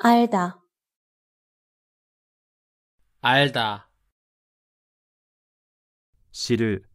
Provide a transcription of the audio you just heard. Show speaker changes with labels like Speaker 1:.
Speaker 1: 알다
Speaker 2: 알다 시를